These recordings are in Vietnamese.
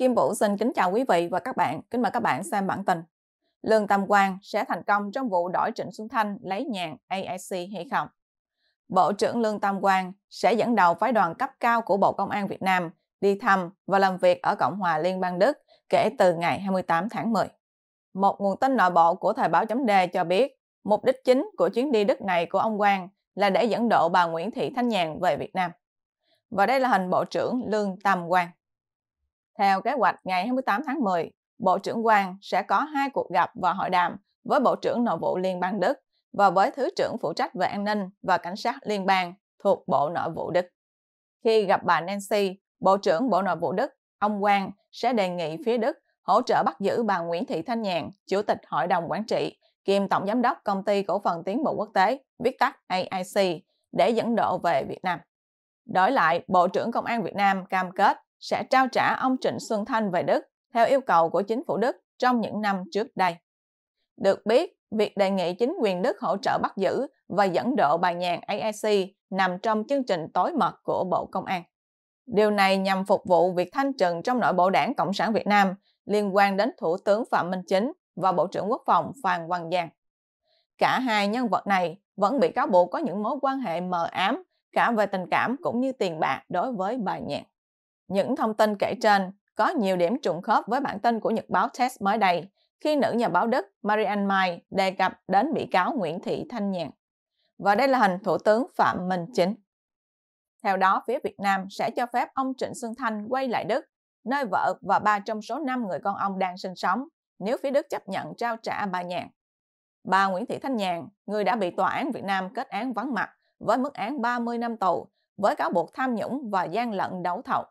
Kim Vũ xin kính chào quý vị và các bạn. Kính mời các bạn xem bản tin. Lương Tam Quang sẽ thành công trong vụ đổi Trịnh Xuân Thanh lấy nhàn AIC hay không? Bộ trưởng Lương Tam Quang sẽ dẫn đầu phái đoàn cấp cao của Bộ Công an Việt Nam đi thăm và làm việc ở Cộng hòa Liên bang Đức kể từ ngày 28 tháng 10. Một nguồn tin nội bộ của Thời báo chấm đề cho biết, mục đích chính của chuyến đi Đức này của ông Quang là để dẫn độ bà Nguyễn Thị Thanh Nhàn về Việt Nam. Và đây là hình Bộ trưởng Lương Tam Quang. Theo kế hoạch ngày 28 tháng 10, Bộ trưởng Quang sẽ có hai cuộc gặp và hội đàm với Bộ trưởng Nội vụ Liên bang Đức và với Thứ trưởng phụ trách về an ninh và cảnh sát liên bang thuộc Bộ Nội vụ Đức. Khi gặp bà Nancy, Bộ trưởng Bộ Nội vụ Đức, ông Quang sẽ đề nghị phía Đức hỗ trợ bắt giữ bà Nguyễn Thị Thanh Nhàn, Chủ tịch Hội đồng Quản trị, kiêm Tổng Giám đốc Công ty Cổ phần Tiến bộ Quốc tế, viết tắt AIC, để dẫn độ về Việt Nam. Đổi lại, Bộ trưởng Công an Việt Nam cam kết sẽ trao trả ông Trịnh Xuân Thanh về Đức theo yêu cầu của chính phủ Đức trong những năm trước đây. Được biết, việc đề nghị chính quyền Đức hỗ trợ bắt giữ và dẫn độ bà nhàn AIC nằm trong chương trình tối mật của Bộ Công an. Điều này nhằm phục vụ việc thanh trừng trong nội bộ đảng Cộng sản Việt Nam liên quan đến Thủ tướng Phạm Minh Chính và Bộ trưởng Quốc phòng Phan Văn Giang. Cả hai nhân vật này vẫn bị cáo buộc có những mối quan hệ mờ ám cả về tình cảm cũng như tiền bạc đối với bà nhàn. Những thông tin kể trên có nhiều điểm trùng khớp với bản tin của Nhật báo Test mới đây khi nữ nhà báo Đức Marianne mai đề cập đến bị cáo Nguyễn Thị Thanh Nhàn. Và đây là hình Thủ tướng Phạm Minh Chính. Theo đó, phía Việt Nam sẽ cho phép ông Trịnh Xuân Thanh quay lại Đức, nơi vợ và ba trong số 5 người con ông đang sinh sống, nếu phía Đức chấp nhận trao trả bà Nhàn. Bà Nguyễn Thị Thanh Nhàn, người đã bị tòa án Việt Nam kết án vắng mặt với mức án 30 năm tù với cáo buộc tham nhũng và gian lận đấu thầu.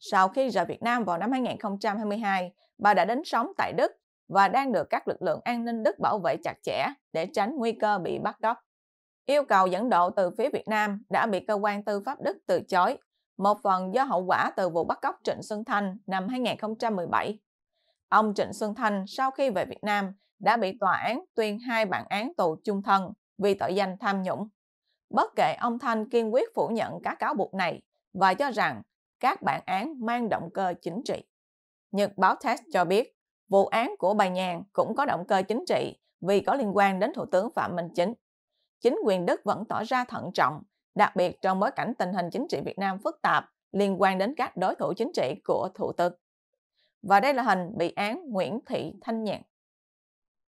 Sau khi rời Việt Nam vào năm 2022, bà đã đến sống tại Đức và đang được các lực lượng an ninh Đức bảo vệ chặt chẽ để tránh nguy cơ bị bắt cóc. Yêu cầu dẫn độ từ phía Việt Nam đã bị cơ quan tư pháp Đức từ chối, một phần do hậu quả từ vụ bắt cóc Trịnh Xuân Thanh năm 2017. Ông Trịnh Xuân Thanh sau khi về Việt Nam đã bị tòa án tuyên hai bản án tù chung thân vì tội danh tham nhũng. Bất kể ông Thanh kiên quyết phủ nhận các cáo buộc này và cho rằng các bản án mang động cơ chính trị. Nhật báo Test cho biết, vụ án của bà Nhàn cũng có động cơ chính trị vì có liên quan đến Thủ tướng Phạm Minh Chính. Chính quyền Đức vẫn tỏ ra thận trọng, đặc biệt trong bối cảnh tình hình chính trị Việt Nam phức tạp liên quan đến các đối thủ chính trị của Thủ tướng. Và đây là hình bị án Nguyễn Thị Thanh Nhàn.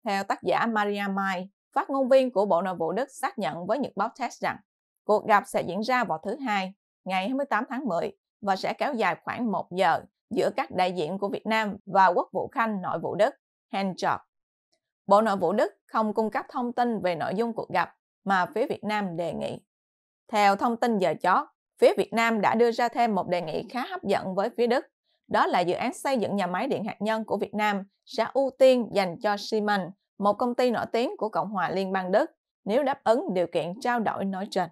Theo tác giả Maria Mai, phát ngôn viên của Bộ Nội vụ Đức xác nhận với Nhật báo Test rằng cuộc gặp sẽ diễn ra vào thứ Hai, ngày 28 tháng 10 và sẽ kéo dài khoảng 1 giờ giữa các đại diện của Việt Nam và Quốc vụ Khanh Nội vụ Đức, Hans Bộ Nội vụ Đức không cung cấp thông tin về nội dung cuộc gặp mà phía Việt Nam đề nghị. Theo thông tin giờ chót, phía Việt Nam đã đưa ra thêm một đề nghị khá hấp dẫn với phía Đức, đó là dự án xây dựng nhà máy điện hạt nhân của Việt Nam sẽ ưu tiên dành cho Siemens, một công ty nổi tiếng của Cộng hòa Liên bang Đức, nếu đáp ứng điều kiện trao đổi nói trên.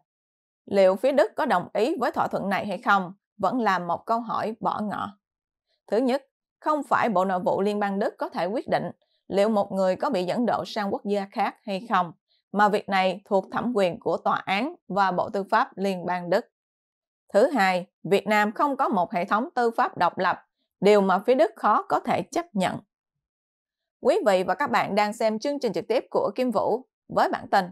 Liệu phía Đức có đồng ý với thỏa thuận này hay không vẫn là một câu hỏi bỏ ngỏ. Thứ nhất, không phải Bộ Nội vụ Liên bang Đức có thể quyết định liệu một người có bị dẫn độ sang quốc gia khác hay không, mà việc này thuộc thẩm quyền của tòa án và Bộ Tư pháp Liên bang Đức. Thứ hai, Việt Nam không có một hệ thống tư pháp độc lập, điều mà phía Đức khó có thể chấp nhận. Quý vị và các bạn đang xem chương trình trực tiếp của Kim Vũ với bản tin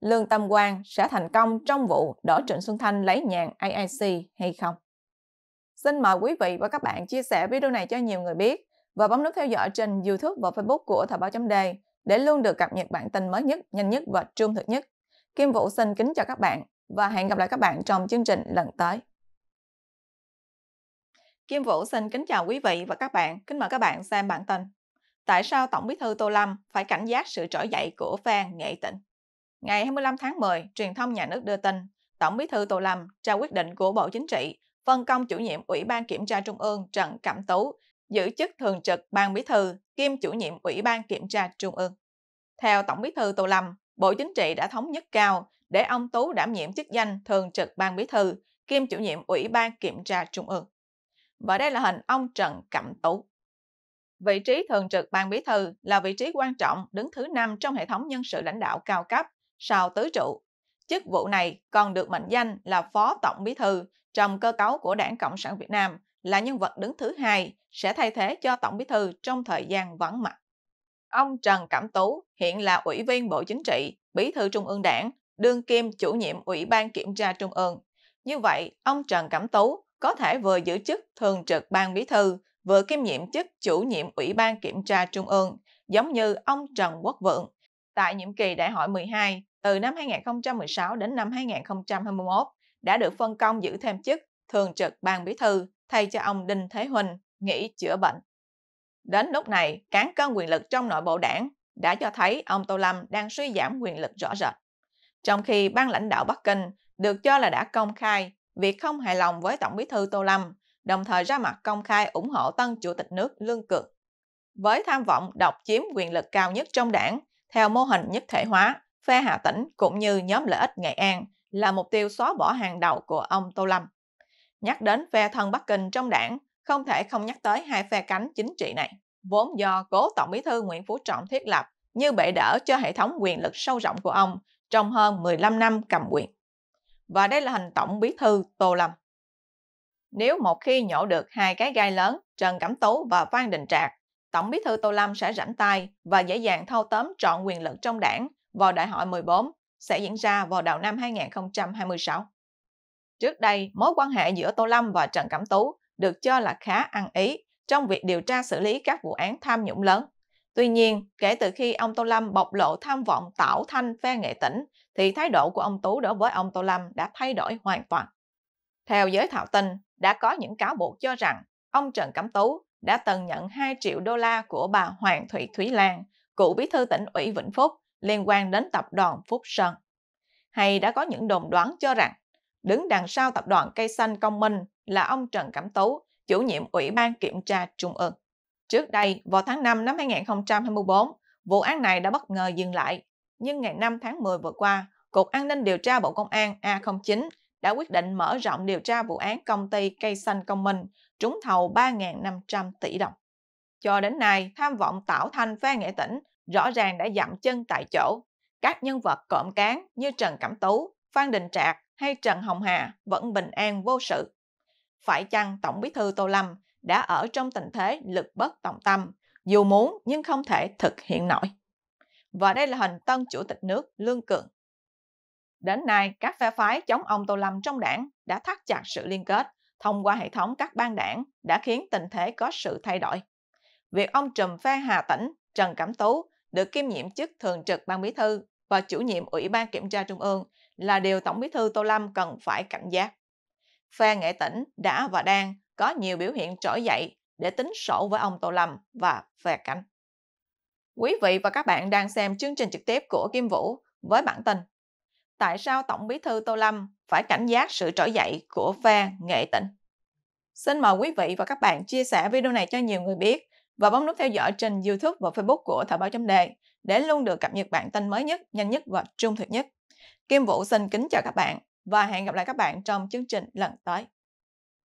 Lương Tâm Quang sẽ thành công trong vụ đỡ Trịnh Xuân Thanh lấy nhàn AIC hay không? Xin mời quý vị và các bạn chia sẻ video này cho nhiều người biết và bấm nút theo dõi trên YouTube và Facebook của Thời báo chấm đề để luôn được cập nhật bản tin mới nhất, nhanh nhất và trung thực nhất. Kim Vũ xin kính chào các bạn và hẹn gặp lại các bạn trong chương trình lần tới. Kim Vũ xin kính chào quý vị và các bạn, kính mời các bạn xem bản tin. Tại sao Tổng bí thư Tô Lâm phải cảnh giác sự trỗi dậy của phe nghệ tịnh? Ngày 25 tháng 10, truyền thông nhà nước đưa tin, Tổng bí thư Tô Lâm trao quyết định của Bộ Chính trị phân công chủ nhiệm Ủy ban Kiểm tra Trung ương Trần Cẩm Tú giữ chức thường trực ban bí thư kiêm chủ nhiệm Ủy ban Kiểm tra Trung ương. Theo Tổng bí thư Tô Lâm, Bộ Chính trị đã thống nhất cao để ông Tú đảm nhiệm chức danh thường trực ban bí thư kiêm chủ nhiệm Ủy ban Kiểm tra Trung ương. Và đây là hình ông Trần Cẩm Tú. Vị trí thường trực ban bí thư là vị trí quan trọng đứng thứ năm trong hệ thống nhân sự lãnh đạo cao cấp sau tứ trụ. Chức vụ này còn được mệnh danh là Phó Tổng Bí Thư trong cơ cấu của Đảng Cộng sản Việt Nam là nhân vật đứng thứ hai sẽ thay thế cho Tổng Bí Thư trong thời gian vắng mặt. Ông Trần Cẩm Tú hiện là Ủy viên Bộ Chính trị, Bí thư Trung ương Đảng, đương kim chủ nhiệm Ủy ban Kiểm tra Trung ương. Như vậy, ông Trần Cẩm Tú có thể vừa giữ chức Thường trực Ban Bí thư, vừa kiêm nhiệm chức chủ nhiệm Ủy ban Kiểm tra Trung ương, giống như ông Trần Quốc Vượng tại nhiệm kỳ Đại hội 12 từ năm 2016 đến năm 2021 đã được phân công giữ thêm chức Thường trực Ban Bí thư thay cho ông Đinh Thế Huỳnh nghỉ chữa bệnh. Đến lúc này, cán cân quyền lực trong nội bộ đảng đã cho thấy ông Tô Lâm đang suy giảm quyền lực rõ rệt. Trong khi ban lãnh đạo Bắc Kinh được cho là đã công khai việc không hài lòng với Tổng bí thư Tô Lâm, đồng thời ra mặt công khai ủng hộ tân chủ tịch nước Lương cực Với tham vọng độc chiếm quyền lực cao nhất trong đảng, theo mô hình nhất thể hóa, phe Hà Tĩnh cũng như nhóm lợi ích Nghệ An là mục tiêu xóa bỏ hàng đầu của ông Tô Lâm. Nhắc đến phe thân Bắc Kinh trong đảng, không thể không nhắc tới hai phe cánh chính trị này, vốn do cố Tổng bí thư Nguyễn Phú Trọng thiết lập như bệ đỡ cho hệ thống quyền lực sâu rộng của ông trong hơn 15 năm cầm quyền. Và đây là hình Tổng bí thư Tô Lâm. Nếu một khi nhổ được hai cái gai lớn Trần Cẩm Tú và Phan Đình Trạc Tổng bí thư Tô Lâm sẽ rảnh tay và dễ dàng thâu tóm trọn quyền lực trong đảng vào đại hội 14 sẽ diễn ra vào đầu năm 2026. Trước đây, mối quan hệ giữa Tô Lâm và Trần Cẩm Tú được cho là khá ăn ý trong việc điều tra xử lý các vụ án tham nhũng lớn. Tuy nhiên, kể từ khi ông Tô Lâm bộc lộ tham vọng tạo thanh phe nghệ tỉnh, thì thái độ của ông Tú đối với ông Tô Lâm đã thay đổi hoàn toàn. Theo giới thạo tin, đã có những cáo buộc cho rằng ông Trần Cẩm Tú đã từng nhận 2 triệu đô la của bà Hoàng Thị Thúy Lan, cựu bí thư tỉnh ủy Vĩnh Phúc liên quan đến tập đoàn Phúc Sơn. Hay đã có những đồn đoán cho rằng đứng đằng sau tập đoàn Cây Xanh Công Minh là ông Trần Cẩm Tú, chủ nhiệm Ủy ban Kiểm tra Trung ương. Trước đây, vào tháng 5 năm 2024, vụ án này đã bất ngờ dừng lại. Nhưng ngày 5 tháng 10 vừa qua, Cục An ninh điều tra Bộ Công an A09 đã quyết định mở rộng điều tra vụ án công ty Cây Xanh Công Minh trúng thầu 3.500 tỷ đồng. Cho đến nay, tham vọng tạo Thanh phe Nghệ Tĩnh rõ ràng đã dặm chân tại chỗ. Các nhân vật cộm cán như Trần Cẩm Tú, Phan Đình Trạc hay Trần Hồng Hà vẫn bình an vô sự. Phải chăng Tổng bí thư Tô Lâm đã ở trong tình thế lực bất tòng tâm, dù muốn nhưng không thể thực hiện nổi. Và đây là hình tân chủ tịch nước Lương Cường. Đến nay, các phe phái chống ông Tô Lâm trong đảng đã thắt chặt sự liên kết, thông qua hệ thống các ban đảng đã khiến tình thế có sự thay đổi. Việc ông Trùm phe Hà Tĩnh, Trần Cẩm Tú được kiêm nhiệm chức thường trực ban bí thư và chủ nhiệm Ủy ban Kiểm tra Trung ương là điều Tổng bí thư Tô Lâm cần phải cảnh giác. Phe Nghệ Tĩnh đã và đang có nhiều biểu hiện trỗi dậy để tính sổ với ông Tô Lâm và phe cánh. Quý vị và các bạn đang xem chương trình trực tiếp của Kim Vũ với bản tin tại sao Tổng bí thư Tô Lâm phải cảnh giác sự trỗi dậy của phe nghệ tỉnh. Xin mời quý vị và các bạn chia sẻ video này cho nhiều người biết và bấm nút theo dõi trên YouTube và Facebook của Thời báo chấm đề để luôn được cập nhật bản tin mới nhất, nhanh nhất và trung thực nhất. Kim Vũ xin kính chào các bạn và hẹn gặp lại các bạn trong chương trình lần tới.